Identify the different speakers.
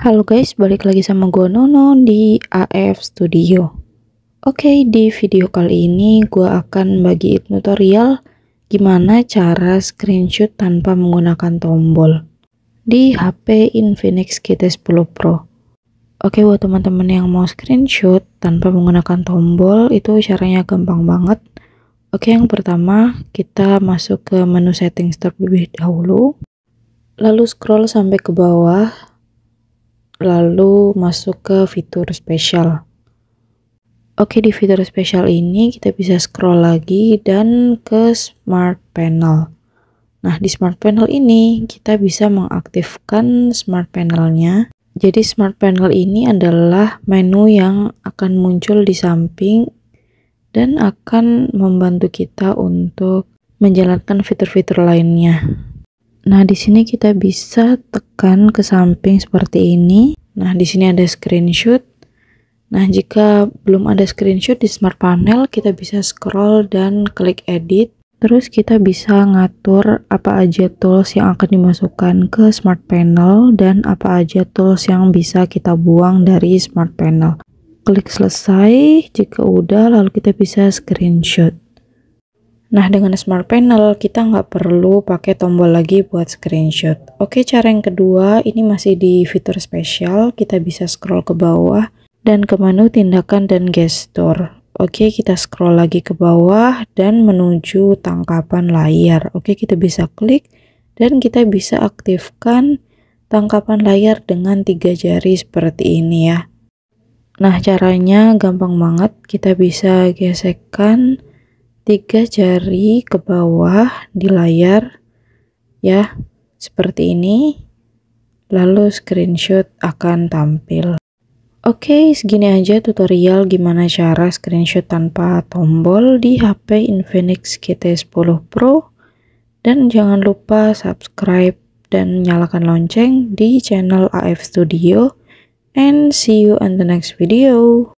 Speaker 1: Halo guys, balik lagi sama gue Nono di AF Studio Oke, okay, di video kali ini gue akan bagiin tutorial gimana cara screenshot tanpa menggunakan tombol di HP Infinix GT10 Pro Oke, okay, buat teman-teman yang mau screenshot tanpa menggunakan tombol itu caranya gampang banget Oke, okay, yang pertama kita masuk ke menu settings terlebih dahulu lalu scroll sampai ke bawah lalu masuk ke fitur spesial oke di fitur spesial ini kita bisa scroll lagi dan ke smart panel nah di smart panel ini kita bisa mengaktifkan smart panelnya jadi smart panel ini adalah menu yang akan muncul di samping dan akan membantu kita untuk menjalankan fitur-fitur lainnya. Nah, di sini kita bisa tekan ke samping seperti ini. Nah, di sini ada screenshot. Nah, jika belum ada screenshot di Smart Panel, kita bisa scroll dan klik edit. Terus kita bisa ngatur apa aja tools yang akan dimasukkan ke Smart Panel dan apa aja tools yang bisa kita buang dari Smart Panel. Klik selesai, jika udah lalu kita bisa screenshot. Nah, dengan smart panel, kita nggak perlu pakai tombol lagi buat screenshot. Oke, cara yang kedua, ini masih di fitur spesial, kita bisa scroll ke bawah, dan ke menu tindakan dan gesture. Oke, kita scroll lagi ke bawah, dan menuju tangkapan layar. Oke, kita bisa klik, dan kita bisa aktifkan tangkapan layar dengan tiga jari seperti ini ya. Nah, caranya gampang banget, kita bisa gesekkan tiga jari ke bawah di layar ya seperti ini lalu screenshot akan tampil Oke, okay, segini aja tutorial gimana cara screenshot tanpa tombol di HP Infinix GT10 Pro. Dan jangan lupa subscribe dan nyalakan lonceng di channel AF Studio. And see you on the next video.